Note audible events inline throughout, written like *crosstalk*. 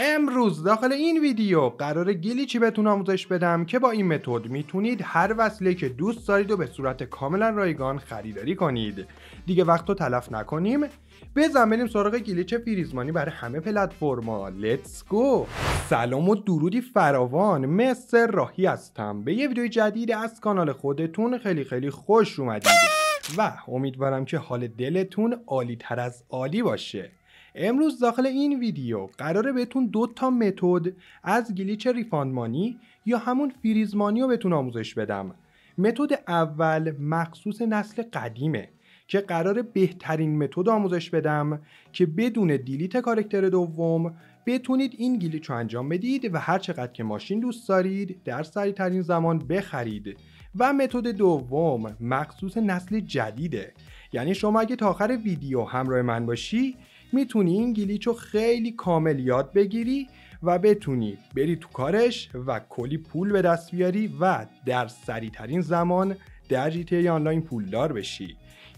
امروز داخل این ویدیو قرار گلیچی بهتون آموزش بدم که با این متد میتونید هر وصله که دوست دارید و به صورت کاملا رایگان خریداری کنید دیگه وقت رو تلف نکنیم بزن بریم سراغ گلیچ فریزمانی برای همه پلتفرما لتس گو سلام و درودی فراوان مستر راهی هستم به یه ویدیو جدید از کانال خودتون خیلی خیلی خوش اومدید و امیدوارم که حال دلتون عالی تر از عالی باشه امروز داخل این ویدیو قراره بهتون دو تا متد از گلیچ ریفاندمانی یا همون مانی رو بهتون آموزش بدم متد اول مخصوص نسل قدیمه که قرار بهترین متد آموزش بدم که بدون دیلیت کارکتر دوم بتونید این گلیچ رو انجام بدید و هر چقدر که ماشین دوست دارید در ترین زمان بخرید و متد دوم مخصوص نسل جدیده یعنی شما اگه تا آخر ویدیو همراه من باشی میتونی این گلیچ رو خیلی کامل یاد بگیری و بتونی بری تو کارش و کلی پول به دست بیاری و در سریعترین زمان در جیتی آنلاین پولدار بشی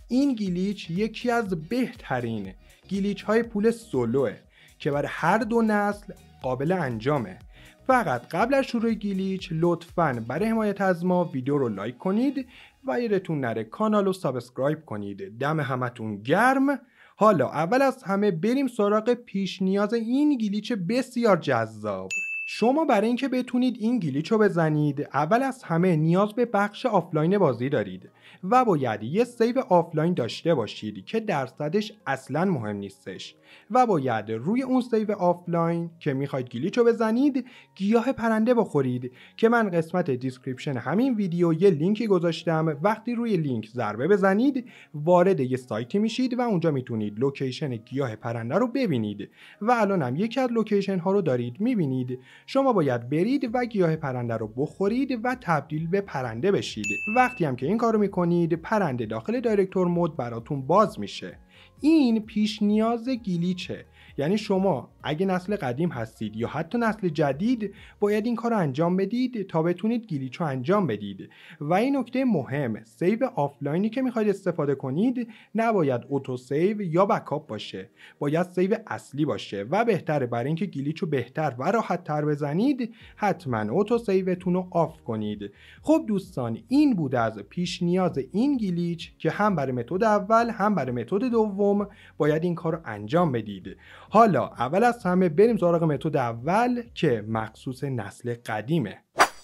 این گلیچ یکی از بهترین گلیچ های پول سولوه که بر هر دو نسل قابل انجامه فقط قبل از شروع گلیچ لطفا برای حمایت از ما ویدیو رو لایک کنید و یادتون نره کانال رو سابسکرایب کنید دم همتون گرم حالا اول از همه بریم سراغ پیش نیاز این گلیچ بسیار جذاب شما برای اینکه بتونید این گلیچ بزنید اول از همه نیاز به بخش آفلاین بازی دارید و باید یه سیو آفلاین داشته باشید که درصدش اصلا مهم نیستش و باید روی اون سیو آفلاین که میخواید گلیچ بزنید گیاه پرنده بخورید که من قسمت دیسکریپشن همین ویدیو یه لینکی گذاشتم وقتی روی لینک ضربه بزنید وارد یه سایتی میشید و اونجا میتونید لوکیشن گیاه پرنده رو ببینید و الانم یکی از لوکیشن ها رو دارید میبینید شما باید برید و گیاه پرنده رو بخورید و تبدیل به پرنده بشید وقتی هم که این کارو میکنید پرنده داخل دایرکتور مود براتون باز میشه این پیش نیاز گلیچه یعنی شما اگه نسل قدیم هستید یا حتی نسل جدید باید این کار رو انجام بدید تا بتونید گلیچ رو انجام بدید و این نکته مهم سیو آفلاینی که میخواید استفاده کنید نباید اوتو سیو یا بکاپ باشه باید سیو اصلی باشه و بهتره برای اینکه گلیچ رو بهتر و راحت تر بزنید حتما اتو سیوتون رو آف کنید خب دوستان این بود از پیش نیاز این گلیچ که هم برای متد اول هم برای متد دوم باید این کار انجام بدید حالا اول از همه بریم سراغ متد اول که مخصوص نسل قدیمه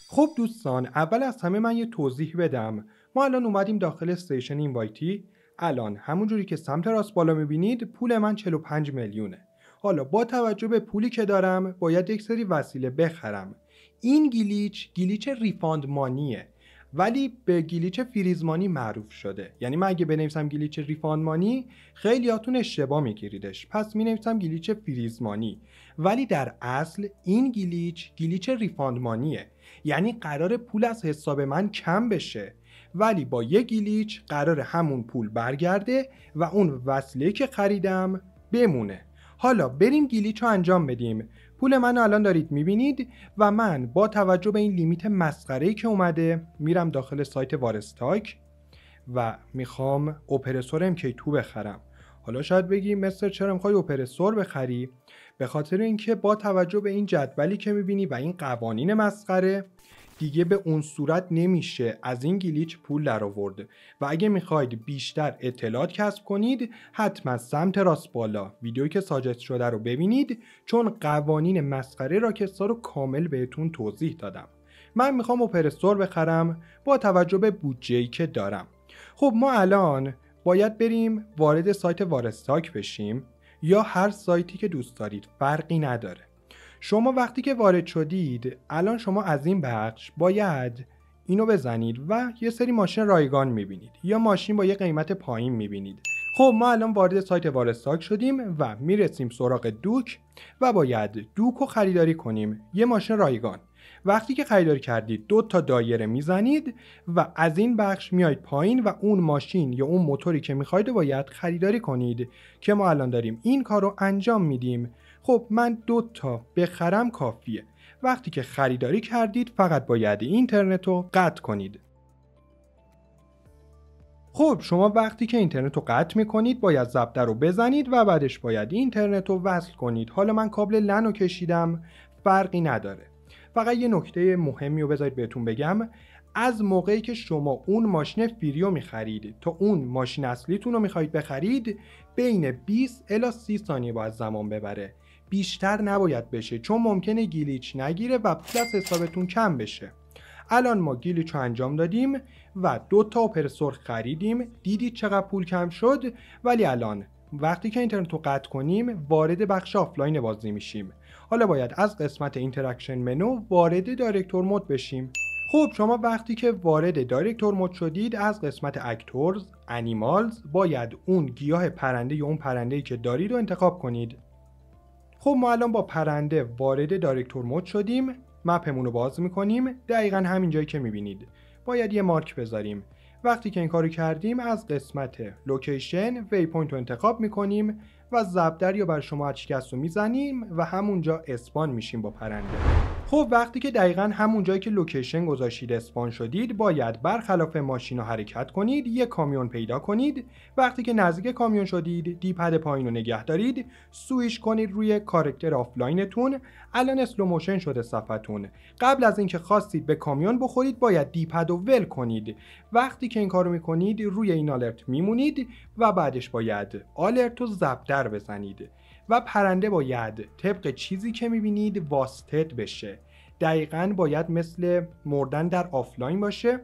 خب دوستان اول از همه من یه توضیح بدم ما الان اومدیم داخل استیشن اینوایتی الان همونجوری که سمت راست بالا میبینید پول من 45 میلیونه حالا با توجه به پولی که دارم باید یک سری وسیله بخرم این گلیچ گلیچ ریفاند مانیه ولی به گلیچ فریزمانی معروف شده یعنی من اگه بنویسم گلیچ ریفانمانی خیلیاتون اشتباه میگیریدش پس می نویسم گلیچ فریزمانی ولی در اصل این گلیچ گلیچ ریفاندمانیه یعنی قرار پول از حساب من کم بشه ولی با یه گلیچ قرار همون پول برگرده و اون وصله که خریدم بمونه حالا بریم گلیچ رو انجام بدیم پول منو الان دارید میبینید و من با توجه به این لیمیت مسخره که اومده میرم داخل سایت وارستاک و میخوام اپرسور MK2 بخرم حالا شاید بگی مستر چرا میخوای اپرسور بخری به خاطر اینکه با توجه به این جدولی که میبینی و این قوانین مسخره دیگه به اون صورت نمیشه از این گلیچ پول درآورده و اگه میخواید بیشتر اطلاعات کسب کنید حتما سمت راست بالا ویدیویی که ساجست شده رو ببینید چون قوانین مسخره که رو کامل بهتون توضیح دادم من میخوام اوپرستور بخرم با توجه به بودجه که دارم خب ما الان باید بریم وارد سایت وارستاک بشیم یا هر سایتی که دوست دارید فرقی نداره شما وقتی که وارد شدید الان شما از این بخش باید اینو بزنید و یه سری ماشین رایگان میبینید یا ماشین با یه قیمت پایین میبینید خب ما الان وارد سایت وارستاک شدیم و میرسیم سراغ دوک و باید دوک رو خریداری کنیم یه ماشین رایگان وقتی که خریداری کردید دو تا دایره میزنید و از این بخش میایید پایین و اون ماشین یا اون موتوری که میخواید باید خریداری کنید که ما الان داریم این کار رو انجام میدیم خب من دو تا بخرم کافیه وقتی که خریداری کردید فقط باید اینترنت رو قطع کنید خب شما وقتی که اینترنت رو قطع میکنید باید زبده رو بزنید و بعدش باید اینترنت رو وصل کنید حالا من کابل لن رو کشیدم فرقی نداره فقط یه نکته مهمی رو بذارید بهتون بگم از موقعی که شما اون ماشین فیریو میخرید تا اون ماشین اصلیتون رو میخواید بخرید بین 20 الا 30 ثانیه باید زمان ببره بیشتر نباید بشه چون ممکنه گیلیچ نگیره و پول از حسابتون کم بشه الان ما گیلیچ رو انجام دادیم و دو تا اپرسور خریدیم دیدید چقدر پول کم شد ولی الان وقتی که اینترنت رو قطع کنیم وارد بخش آفلاین بازی میشیم حالا باید از قسمت اینتراکشن منو وارد دایرکتور مود بشیم خب شما وقتی که وارد دایرکتور مود شدید از قسمت اکتورز انیمالز باید اون گیاه پرنده یا اون پرنده که دارید رو انتخاب کنید خب ما الان با پرنده وارد دایرکتور مود شدیم مپمون رو باز میکنیم دقیقا همین جایی که میبینید باید یه مارک بذاریم وقتی که این کارو کردیم از قسمت لوکیشن وی پوینت رو انتخاب میکنیم و زبدر یا بر شما کس رو میزنیم و همونجا اسپان میشیم با پرنده خب وقتی که دقیقا همون جایی که لوکیشن گذاشتید اسپان شدید باید برخلاف ماشین رو حرکت کنید یک کامیون پیدا کنید وقتی که نزدیک کامیون شدید دیپد پایین رو نگه دارید سویش کنید روی کارکتر آفلاینتون الان اسلو موشن شده صفحتون قبل از اینکه خواستید به کامیون بخورید باید دیپد و ول کنید وقتی که این کارو میکنید روی این آلرت میمونید و بعدش باید آلرت رو بزنید و پرنده باید طبق چیزی که میبینید واستد بشه دقیقا باید مثل مردن در آفلاین باشه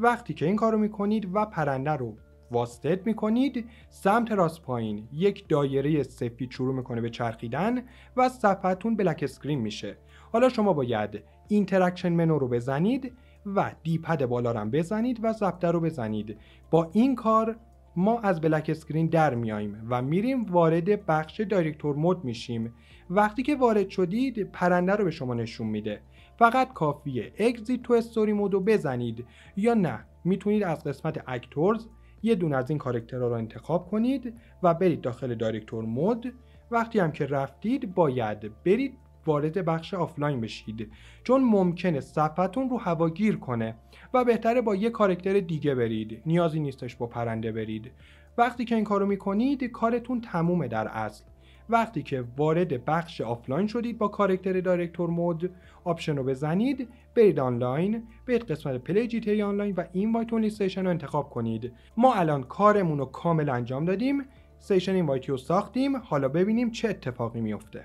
وقتی که این کارو میکنید و پرنده رو واستد میکنید سمت راست پایین یک دایره سفید شروع میکنه به چرخیدن و صفحتون بلک اسکرین میشه حالا شما باید اینتراکشن منو رو بزنید و دیپد بالا رو بزنید و زبده رو بزنید با این کار ما از بلک اسکرین در میاییم و میریم وارد بخش دایرکتور مود میشیم وقتی که وارد شدید پرنده رو به شما نشون میده فقط کافیه اگزیت تو استوری مود رو بزنید یا نه میتونید از قسمت اکتورز یه دون از این کارکترها رو انتخاب کنید و برید داخل دایرکتور مود وقتی هم که رفتید باید برید وارد بخش آفلاین بشید چون ممکنه صفحتون رو هواگیر کنه و بهتره با یه کارکتر دیگه برید نیازی نیستش با پرنده برید وقتی که این کارو میکنید کارتون تمومه در اصل وقتی که وارد بخش آفلاین شدید با کارکتر دایرکتور مود آپشن رو بزنید برید آنلاین برید قسمت پلی جی آنلاین و این اونلی سیشن رو انتخاب کنید ما الان کارمون رو کامل انجام دادیم سیشن وایتی رو ساختیم حالا ببینیم چه اتفاقی میفته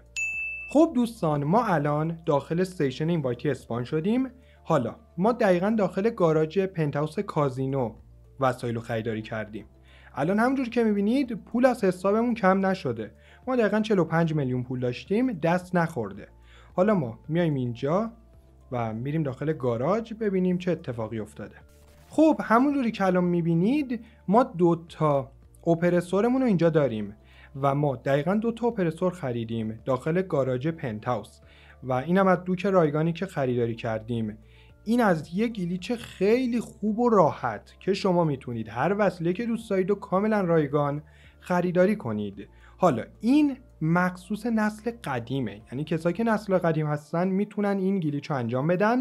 خب دوستان ما الان داخل سیشن اینوایتی اسپان شدیم حالا ما دقیقا داخل گاراژ پنتاوس کازینو وسایل رو خریداری کردیم الان همونجوری که میبینید پول از حسابمون کم نشده ما دقیقا 45 میلیون پول داشتیم دست نخورده حالا ما میایم اینجا و میریم داخل گاراژ ببینیم چه اتفاقی افتاده خب همونجوری که الان میبینید ما دوتا اپرسورمون رو اینجا داریم و ما دقیقا دو تا خریدیم داخل گاراژ پنتاوس و اینم از دوک رایگانی که خریداری کردیم این از یه گلیچ خیلی خوب و راحت که شما میتونید هر وسیله که دوست دارید و کاملا رایگان خریداری کنید حالا این مخصوص نسل قدیمه یعنی کسایی که نسل قدیم هستن میتونن این گلیچ رو انجام بدن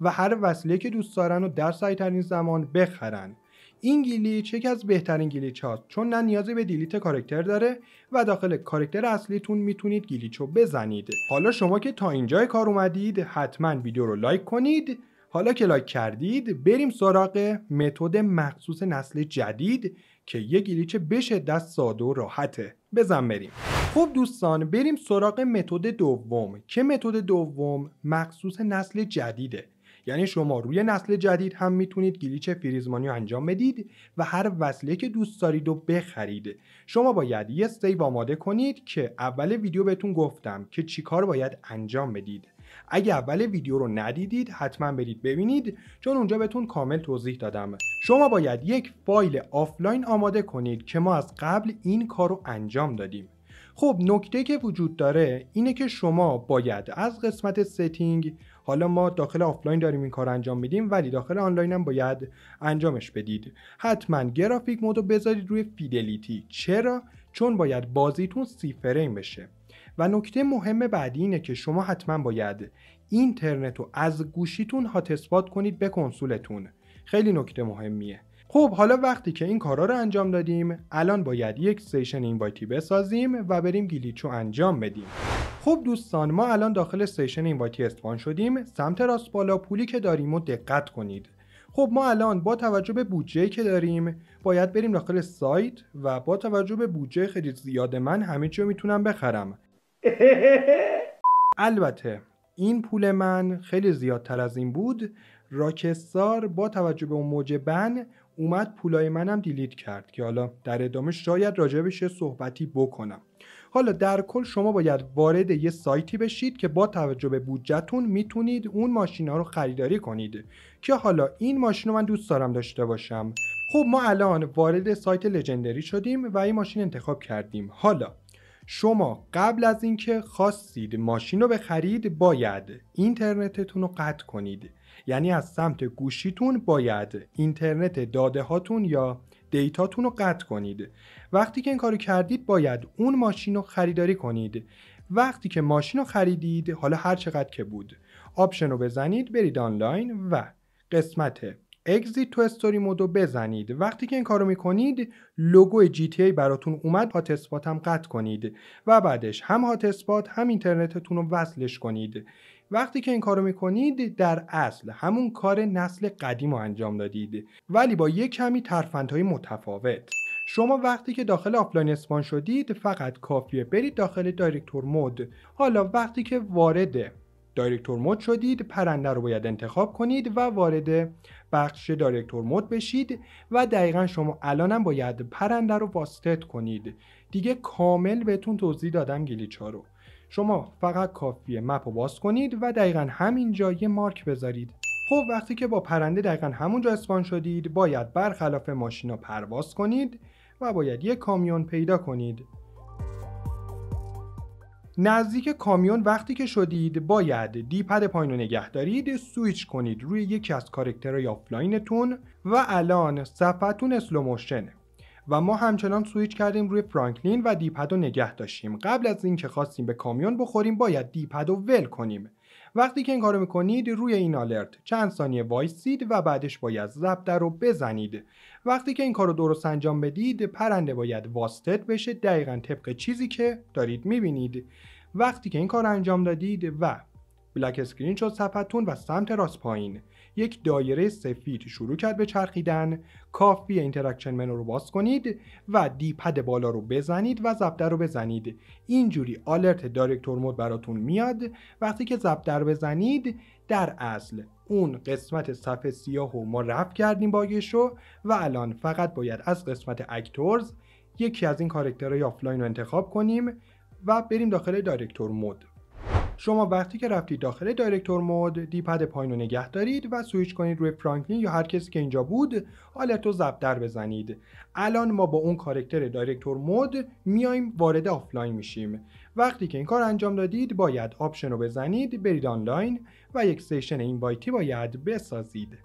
و هر وسیله که دوست دارن و در سایترین زمان بخرن این گلیچ یکی از بهترین گلیچ هاست چون نه نیازی به دیلیت کارکتر داره و داخل کارکتر اصلیتون میتونید گلیچ رو بزنید حالا شما که تا اینجای کار اومدید حتما ویدیو رو لایک کنید حالا که لایک کردید بریم سراغ متد مخصوص نسل جدید که یه گلیچ به شدت ساده و راحته بزن بریم خب دوستان بریم سراغ متد دوم که متد دوم مخصوص نسل جدیده یعنی شما روی نسل جدید هم میتونید گلیچ فریزمانی رو انجام بدید و هر وصله که دوست دارید و بخرید شما باید یه سیو آماده کنید که اول ویدیو بهتون گفتم که چیکار باید انجام بدید اگه اول ویدیو رو ندیدید حتما برید ببینید چون اونجا بهتون کامل توضیح دادم شما باید یک فایل آفلاین آماده کنید که ما از قبل این کار رو انجام دادیم خب نکته که وجود داره اینه که شما باید از قسمت ستینگ حالا ما داخل آفلاین داریم این کار انجام میدیم ولی داخل آنلاین هم باید انجامش بدید حتما گرافیک رو بذارید روی فیدلیتی چرا چون باید بازیتون سی فریم بشه و نکته مهم بعدی اینه که شما حتما باید اینترنت رو از گوشیتون هات کنید به کنسولتون خیلی نکته مهمیه خب حالا وقتی که این کارا رو انجام دادیم الان باید یک سیشن اینوایتی بسازیم و بریم گلیچو انجام بدیم خب دوستان ما الان داخل سیشن اینوایتی استوان شدیم سمت راست بالا پولی که داریم و دقت کنید خب ما الان با توجه به بودجه که داریم باید بریم داخل سایت و با توجه به بودجه خیلی زیاد من همه چی میتونم بخرم *laughs* البته این پول من خیلی زیادتر از این بود راکستار با توجه به اون بن اومد پولای منم دیلیت کرد که حالا در ادامه شاید راجبش صحبتی بکنم حالا در کل شما باید وارد یه سایتی بشید که با توجه به بودجهتون میتونید اون ماشینا رو خریداری کنید که حالا این ماشین رو من دوست دارم داشته باشم خب ما الان وارد سایت لجندری شدیم و این ماشین انتخاب کردیم حالا شما قبل از اینکه خواستید ماشین رو بخرید باید اینترنتتون رو قطع کنید یعنی از سمت گوشیتون باید اینترنت داده هاتون یا دیتاتون رو قطع کنید وقتی که این کارو کردید باید اون ماشین رو خریداری کنید وقتی که ماشین رو خریدید حالا هر چقدر که بود آپشن رو بزنید برید آنلاین و قسمت اگزیت تو استوری مودو بزنید وقتی که این کارو میکنید لوگو جی تی براتون اومد هات اسپات هم قطع کنید و بعدش هم هات اسپات هم اینترنتتون رو وصلش کنید وقتی که این کارو میکنید در اصل همون کار نسل قدیم رو انجام دادید ولی با یک کمی ترفندهای متفاوت شما وقتی که داخل آفلاین اسپان شدید فقط کافیه برید داخل دایرکتور مود حالا وقتی که وارد دایرکتور مود شدید پرنده رو باید انتخاب کنید و وارد بخش دایرکتور مود بشید و دقیقا شما الانم باید پرنده رو واسطت کنید دیگه کامل بهتون توضیح دادم ها رو شما فقط کافیه مپ رو باز کنید و دقیقا همینجا یه مارک بذارید خب وقتی که با پرنده دقیقا همونجا اسپان شدید باید برخلاف ماشینا پرواز کنید و باید یه کامیون پیدا کنید نزدیک کامیون وقتی که شدید باید دیپد پایین رو نگه دارید سویچ کنید روی یکی از کارکترهای آفلاینتون و الان صفحتون اسلوموشنه و ما همچنان سویچ کردیم روی فرانکلین و دیپد رو نگه داشتیم قبل از اینکه خواستیم به کامیون بخوریم باید دیپد رو ول کنیم وقتی که این کارو میکنید روی این آلرت چند ثانیه وایسید و بعدش باید ضبط رو بزنید وقتی که این کارو درست انجام بدید پرنده باید واستد بشه دقیقا طبق چیزی که دارید میبینید وقتی که این کار انجام دادید و بلک اسکرین شد صفحتون و سمت راست پایین یک دایره سفید شروع کرد به چرخیدن کافی اینتراکشن منو رو باز کنید و دیپد بالا رو بزنید و زبده رو بزنید اینجوری آلرت دایرکتور مود براتون میاد وقتی که زبدر بزنید در اصل اون قسمت صفحه سیاه رو ما رفت کردیم بایش رو و الان فقط باید از قسمت اکتورز یکی از این کارکترهای آفلاین رو انتخاب کنیم و بریم داخل دایرکتور مود شما وقتی که رفتید داخل دایرکتور مود دیپد پایین رو نگه دارید و سویچ کنید روی فرانکلین یا هر کسی که اینجا بود حالت رو ضبط در بزنید الان ما با اون کارکتر دایرکتور مود میایم وارد آفلاین میشیم وقتی که این کار انجام دادید باید آپشن رو بزنید برید آنلاین و یک سیشن اینوایتی باید بسازید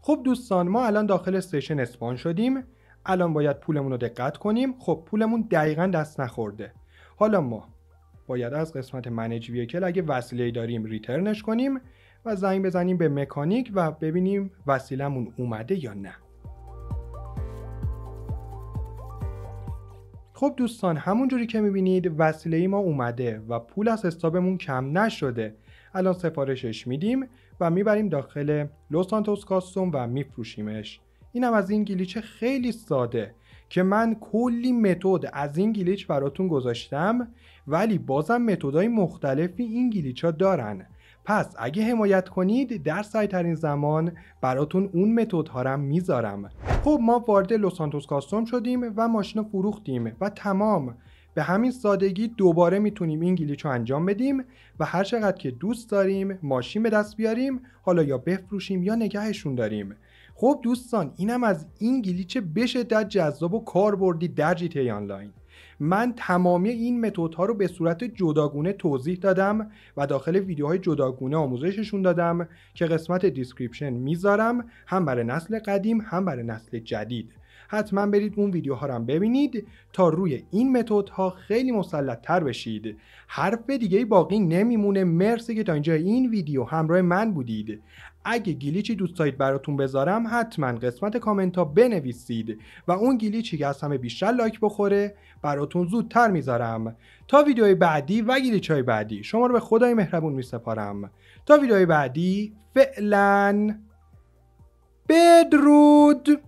خب دوستان ما الان داخل سیشن اسپان شدیم الان باید پولمون رو دقت کنیم خب پولمون دقیقا دست نخورده حالا ما باید از قسمت منیج ویکل اگه وسیله داریم ریترنش کنیم و زنگ بزنیم به مکانیک و ببینیم وسیلمون اومده یا نه خب دوستان همونجوری که میبینید وسیله ما اومده و پول از حسابمون کم نشده الان سفارشش میدیم و میبریم داخل لوسانتوس کاستوم و میفروشیمش اینم از این گلیچه خیلی ساده که من کلی متد از این گلیچ براتون گذاشتم ولی بازم متدهای مختلفی این گلیچ ها دارن پس اگه حمایت کنید در سعی ترین زمان براتون اون متد هارم میذارم خب ما وارد لوسانتوس کاستوم شدیم و ماشین فروختیم و تمام به همین سادگی دوباره میتونیم این گلیچ رو انجام بدیم و هر چقدر که دوست داریم ماشین به دست بیاریم حالا یا بفروشیم یا نگهشون داریم خب دوستان اینم از این گلیچ به شدت جذاب و کاربردی در جی تی آنلاین من تمامی این متدها رو به صورت جداگونه توضیح دادم و داخل ویدیوهای جداگونه آموزششون دادم که قسمت دیسکریپشن میذارم هم برای نسل قدیم هم برای نسل جدید حتما برید اون ویدیوها رو هم ببینید تا روی این متدها خیلی مسلطتر بشید حرف دیگه باقی نمیمونه مرسی که تا اینجا این ویدیو همراه من بودید اگه گلیچی دوست دارید براتون بذارم حتما قسمت کامنت ها بنویسید و اون گلیچی که از همه بیشتر لایک بخوره براتون زودتر میذارم تا ویدیوی بعدی و گلیچ های بعدی شما رو به خدای مهربون میسپارم تا ویدیوی بعدی فعلا بدرود